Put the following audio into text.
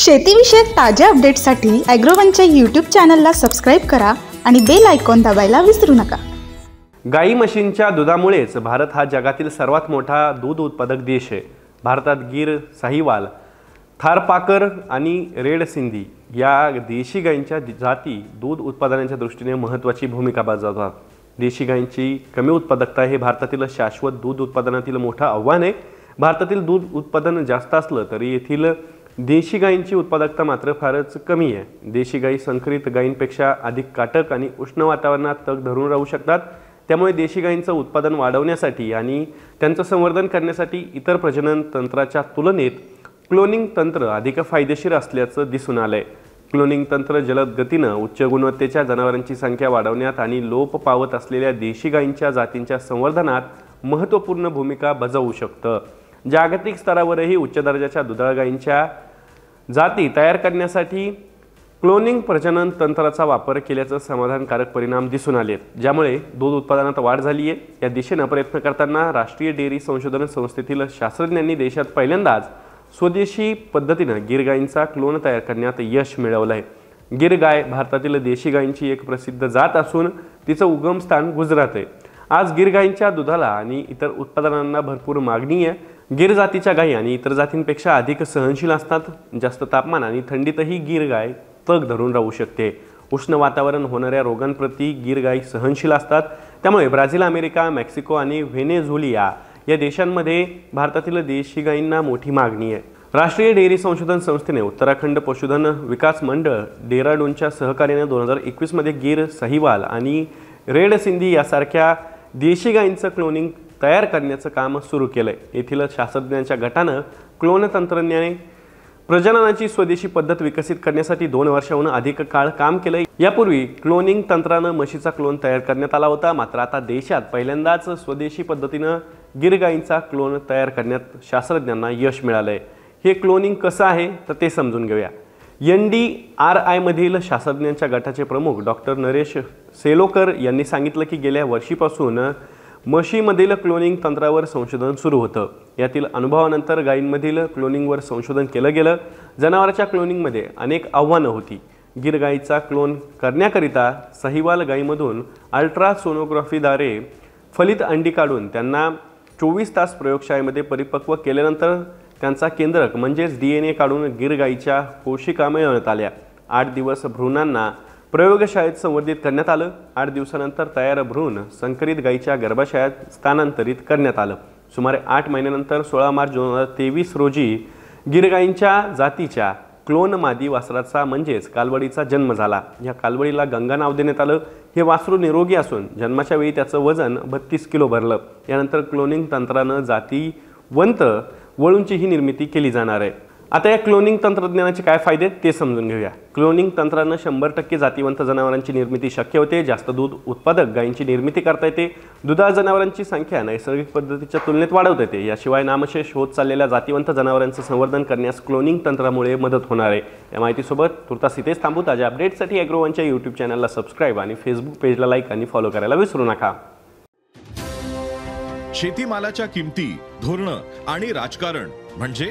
शेतीविषयक ताज्या अपडेट्ससाठी अॅग्रोवनच्या यूट्यूब चॅनलला सबस्क्राईब करा आणि बेल आयकॉन दाबायला विसरू नका गाई म्हशींच्या दुधामुळेच भारत हा जगातील सर्वात मोठा दूध उत्पादक देश आहे भारतात गीर साहिवाल थारपाकर आणि रेड सिंधी या देशी गायींच्या जाती दूध उत्पादनाच्या दृष्टीने महत्त्वाची भूमिका बजावतात देशी गायींची कमी उत्पादकता हे भारतातील शाश्वत दूध उत्पादनातील मोठं आव्हान आहे भारतातील दूध उत्पादन जास्त असलं तरी येथील देशी गायींची उत्पादकता मात्र फारच कमी आहे देशी गायी संकरित गायींपेक्षा अधिक काटक आणि उष्ण वातावरणात तग धरून राहू शकतात त्यामुळे देशी गायींचं उत्पादन वाढवण्यासाठी आणि त्यांचं संवर्धन करण्यासाठी इतर प्रजनन तंत्राच्या तुलनेत क्लोनिंग तंत्र अधिक फायदेशीर असल्याचं दिसून आलं आहे क्लोनिंग तंत्र जलद गतीनं उच्च गुणवत्तेच्या जनावरांची संख्या वाढवण्यात आणि लोप पावत असलेल्या देशी गायींच्या जातींच्या संवर्धनात महत्त्वपूर्ण भूमिका बजावू शकतं जागतिक स्तरावरही उच्च दर्जाच्या दुधाळ गायींच्या जाती तयार करण्यासाठी क्लोनिंग प्रजनन तंत्राचा वापर केल्याचं समाधानकारक परिणाम दिसून आले ज्यामुळे दूध उत्पादनात वाढ झाली आहे या दिशेनं प्रयत्न करताना राष्ट्रीय डेअरी संशोधन संस्थेतील शास्त्रज्ञांनी देशात पहिल्यांदाच स्वदेशी पद्धतीनं गिरगायींचा क्लोन तयार करण्यात यश मिळवलं आहे गिरगाय भारतातील देशी गायींची एक प्रसिद्ध जात असून तिचं उगमस्थान गुजरात आहे आज गिरगायींच्या दुधाला आणि इतर उत्पादनांना भरपूर मागणी आहे गिर जातीच्या गायी आणि इतर जातींपेक्षा अधिक सहनशील असतात जास्त तापमान आणि थंडीतही गिर गाय तग धरून राहू शकते उष्ण वातावरण होणाऱ्या रोगांप्रती गिर गायी सहनशील असतात त्यामुळे ब्राझील अमेरिका मेक्सिको आणि व्हेनेझुलिया या देशांमध्ये भारतातील देशी गायींना मोठी मागणी आहे राष्ट्रीय डेअरी संशोधन संस्थेने उत्तराखंड पशुधन विकास मंडळ डेराडूनच्या सहकार्याने दोन हजार एकवीसमध्ये गिर सहिवाल आणि रेड सिंधी यासारख्या देशी गायींचं क्लोनिंग तयार करण्याचं काम सुरू केलं आहे येथील शास्त्रज्ञांच्या गटानं क्लोन तंत्रज्ञाने प्रजननाची स्वदेशी पद्धत विकसित करण्यासाठी दोन वर्षाहून अधिक काळ काम केलंय यापूर्वी क्लोनिंग तंत्रानं म्हशीचा क्लोन तयार करण्यात आला होता मात्र आता देशात पहिल्यांदाच स्वदेशी पद्धतीनं गिरगाईंचा क्लोन तयार करण्यात शास्त्रज्ञांना यश मिळालंय हे क्लोनिंग कसं आहे तर ते समजून घेऊया एन डी आर आयमधील शास्त्रज्ञांच्या गटाचे प्रमुख डॉक्टर नरेश सेलोकर यांनी सांगितलं की गेल्या वर्षीपासून म्हशीमधील क्लोनिंग तंत्रावर संशोधन सुरू होतं यातील अनुभवानंतर गायींमधील क्लोनिंगवर संशोधन केलं गेलं जनावराच्या क्लोनिंगमध्ये अनेक आव्हानं होती गिर गायीचा क्लोन करण्याकरिता सहिवाल गायीमधून अल्ट्रासोनोग्राफीद्वारे फलित अंडी काढून त्यांना चोवीस तास प्रयोगशाळेमध्ये परिपक्व केल्यानंतर त्यांचा केंद्रक म्हणजेच डी एन ए काढून गिर गायीच्या कोशिका मिळवण्यात आल्या आठ दिवस भ्रूणांना प्रयोगशाळेत संवर्धित करण्यात आलं आठ दिवसानंतर तयार भ्रूण संकरित गायीच्या गर्भाशयात स्थानांतरित करण्यात आलं सुमारे आठ महिन्यानंतर सोळा मार्च दोन हजार तेवीस रोजी गिरगाईंच्या जातीच्या क्लोन मादी वासराचा म्हणजेच कालवडीचा जन्म झाला या कालवडीला गंगा नाव देण्यात आलं हे वासरू निरोगी असून जन्माच्या वेळी त्याचं वजन बत्तीस किलो भरलं यानंतर क्लोनिंग तंत्रानं जातीवंत वळूंची ही निर्मिती केली जाणार आहे आता या क्लोनिंग तंत्रज्ञानाचे काय फायदे ते समजून घेऊया क्लोनिंग तंत्रानं शंभर टक्के जातीवंत जनावरांची निर्मिती शक्य होते जास्त दूध उत्पादक गायींची निर्मिती करता येते दुधाळ जनावरांची संख्या नैसर्गिक पद्धतीच्या तुलनेत वाढवता येते याशिवाय नामशेष होत चाललेल्या जातीवंत जनावरांचं संवर्धन करण्यास क्लोनिंग तंत्रामुळे मदत होणार आहे या माहितीसोबत तुर्तास इथेच थांबू ताज्या अपडेट्ससाठी अॅग्रोवनच्या यूट्यूब चॅनलला सबस्क्राईब आणि फेसबुक पेजला लाईक आणि फॉलो करायला विसरू नका शेतीमालाच्या किमती धोरण आणि राजकारण म्हणजे